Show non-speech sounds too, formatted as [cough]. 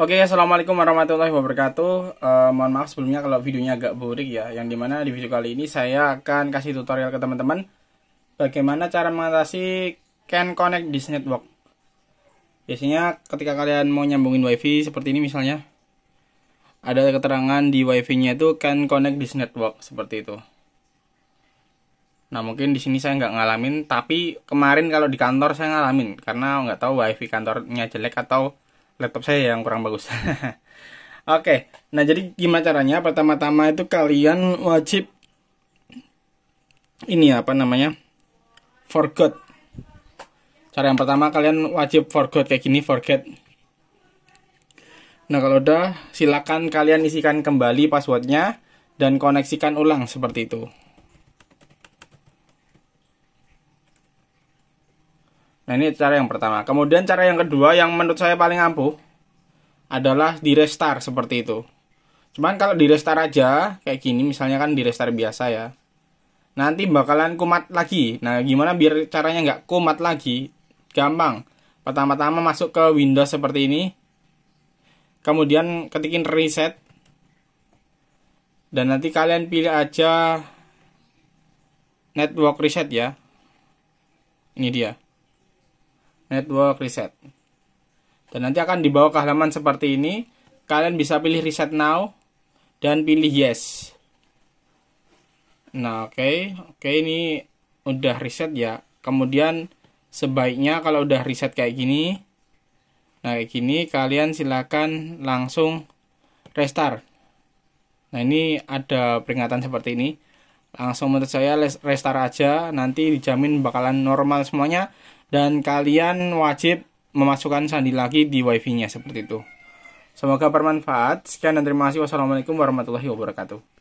Oke, okay, assalamualaikum warahmatullahi wabarakatuh. Uh, mohon maaf sebelumnya kalau videonya agak burik ya. Yang dimana di video kali ini saya akan kasih tutorial ke teman-teman bagaimana cara mengatasi can connect this network. Biasanya ketika kalian mau nyambungin wifi seperti ini misalnya, ada keterangan di wifi-nya itu can connect this network seperti itu. Nah mungkin di sini saya nggak ngalamin, tapi kemarin kalau di kantor saya ngalamin karena nggak tahu wifi kantornya jelek atau laptop saya yang kurang bagus. [laughs] Oke, okay. nah jadi gimana caranya? Pertama-tama itu kalian wajib ini apa namanya? Forgot. Cara yang pertama kalian wajib forgot kayak gini, forget. Nah kalau udah, silakan kalian isikan kembali passwordnya dan koneksikan ulang seperti itu. Nah ini cara yang pertama. Kemudian cara yang kedua yang menurut saya paling ampuh adalah di restart seperti itu. Cuman kalau di restart aja kayak gini misalnya kan di restart biasa ya. Nanti bakalan kumat lagi. Nah gimana biar caranya nggak kumat lagi? Gampang. Pertama-tama masuk ke Windows seperti ini. Kemudian ketikin reset. Dan nanti kalian pilih aja network reset ya. Ini dia network reset. Dan nanti akan dibawa ke halaman seperti ini. Kalian bisa pilih reset now dan pilih yes. Nah, oke. Okay. Oke, okay, ini udah reset ya. Kemudian sebaiknya kalau udah reset kayak gini, nah kayak gini kalian silakan langsung restart. Nah, ini ada peringatan seperti ini. Langsung menurut saya restart aja, nanti dijamin bakalan normal semuanya dan kalian wajib memasukkan sandi lagi di wifi-nya seperti itu. Semoga bermanfaat. Sekian dan terima kasih. Wassalamualaikum warahmatullahi wabarakatuh.